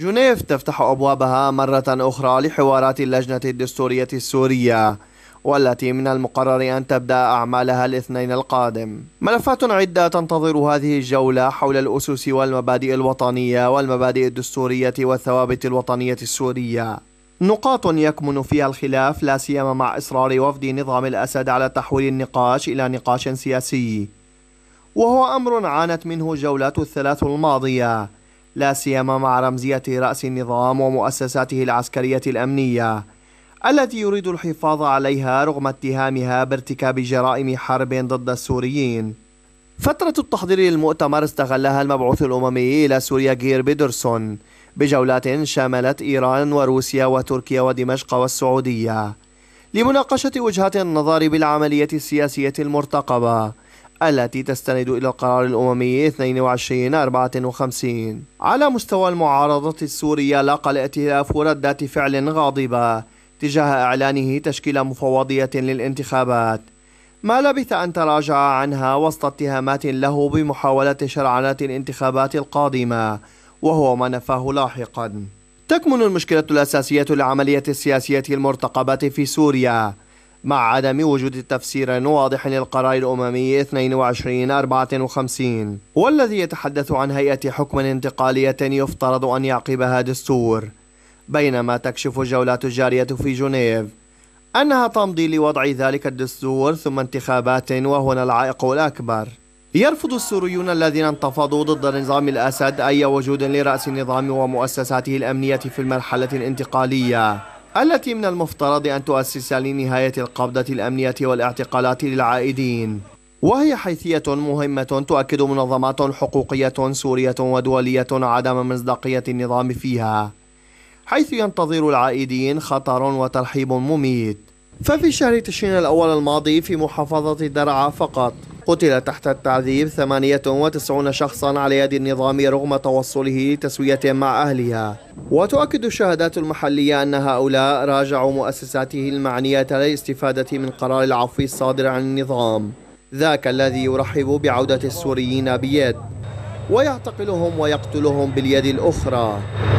جنيف تفتح أبوابها مرة أخرى لحوارات اللجنة الدستورية السورية والتي من المقرر أن تبدأ أعمالها الاثنين القادم ملفات عدة تنتظر هذه الجولة حول الأسس والمبادئ الوطنية والمبادئ الدستورية والثوابت الوطنية السورية نقاط يكمن فيها الخلاف لا سيما مع إصرار وفد نظام الأسد على تحويل النقاش إلى نقاش سياسي وهو أمر عانت منه الجولات الثلاث الماضية لا سيما مع رمزية رأس النظام ومؤسساته العسكرية الأمنية التي يريد الحفاظ عليها رغم اتهامها بارتكاب جرائم حرب ضد السوريين فترة التحضير للمؤتمر استغلها المبعوث الأممي إلى سوريا غير بيدرسون بجولات شملت إيران وروسيا وتركيا ودمشق والسعودية لمناقشة وجهات النظر بالعملية السياسية المرتقبة التي تستند إلى القرار الاممي 2254 على مستوى المعارضة السورية لاقى الائتلاف ردات فعل غاضبة تجاه إعلانه تشكيل مفوضية للانتخابات ما لبث أن تراجع عنها وسط اتهامات له بمحاولة شرعنة الانتخابات القادمة وهو ما نفاه لاحقا تكمن المشكلة الأساسية للعملية السياسية المرتقبة في سوريا مع عدم وجود تفسير واضح للقرار الأممي 2254 والذي يتحدث عن هيئة حكم انتقالية يفترض أن يعقبها دستور بينما تكشف الجولات الجارية في جنيف أنها تمضي لوضع ذلك الدستور ثم انتخابات وهنا العائق الأكبر يرفض السوريون الذين انتفضوا ضد نظام الأسد أي وجود لرأس النظام ومؤسساته الأمنية في المرحلة الانتقالية التي من المفترض أن تؤسس لنهاية القبضة الأمنية والاعتقالات للعائدين وهي حيثية مهمة تؤكد منظمات حقوقية سورية ودولية عدم مصداقية النظام فيها حيث ينتظر العائدين خطر وترحيب مميت ففي شهر تشرين الأول الماضي في محافظة درعا فقط قتل تحت التعذيب 98 شخصا على يد النظام رغم توصله لتسوية مع أهلها وتؤكد الشهادات المحلية أن هؤلاء راجعوا مؤسساته المعنية للاستفادة من قرار العفو الصادر عن النظام ذاك الذي يرحب بعودة السوريين بيد ويعتقلهم ويقتلهم باليد الأخرى